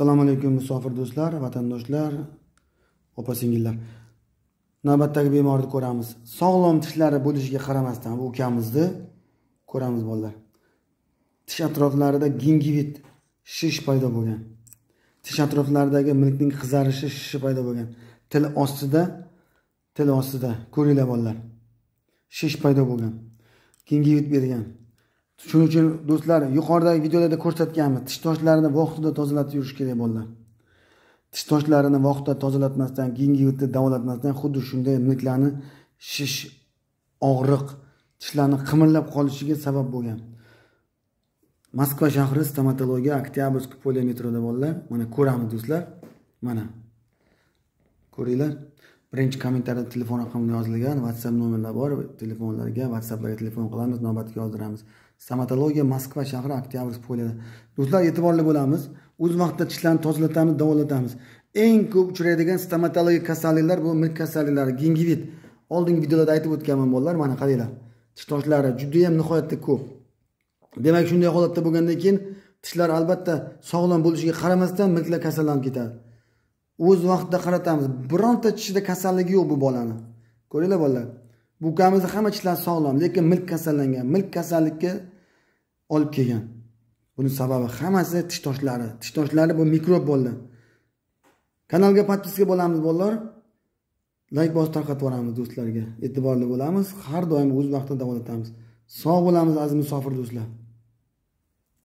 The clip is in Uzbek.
assalomu alaykum musofir do'stlar vatandoshlar opa singillar navbatdagi bemorni ko'ramiz sog'lom tishlari bo'lishiga qaramasdan bu ukamizni ko'ramiz bolalar tish atroflarida gingivit shish paydo bo'lgan tish atroflaridagi milkning qizarishi shishi paydo bo'lgan til ostida til ostida ko'ringlar bolalar shish paydo bo'lgan gingivit bergan shuning uchun do'stlar yuqoridagi videolarda ko'rsatganmiz tish toshlarini vaqtida tozalatib yurish kerak bolalar tish toshlarini vaqtida tozalatmasdan keyingi yilda davolatmasdan xuddi shunday milklarni shish og'riq tishlarni qimirlab qolishiga sabab bo'lgan moskva shahri stomatologiya oktyabrskiy metroda bolalar mana ko'ramiz do'stlar mana ko'ringlar birinchi kommentariyada telefon raqamini yozilgan whatsapp nomerlar bor telefonlarga whatsapplarga telefon qilamiz navbatga yozdiramiz stomatologiya moskva shahri oktyabrsk polida do'stlar e'tiborli bo'lamiz o'z vaqtida tishlarni tozalatamiz davolatamiz eng ko'p uchraydigan stomatologik kasalliklar bu milk kasalliklari gingivit oldingi videolarda aytib o'tganman bolalar mana qaranglar tish toshlari judayam nihoyatda ko'p demak shunday holatda bo'lgandan keyin tishlar albatta sog'lom bo'lishiga qaramasdan milklar kasallanib ketadi o'z vaqtida qaratamiz bironta tishida kasalligi yo'q bu bolani ko'ringlar bolalar bu ukamizni hamma tishlari sog'lom lekin milk kasallangan milk kasallikka olib kelgan buni sababi hammasi tish toshlari tish toshlari bu mikrob bo'ldi kanalga подписка bo'lamiz bolalar layk bosib tarqatib yuboramiz do'stlarga e'tiborli bo'lamiz har doim o'z vaqtida davolatamiz sog' bo'lamiz aziz musofir do'stlar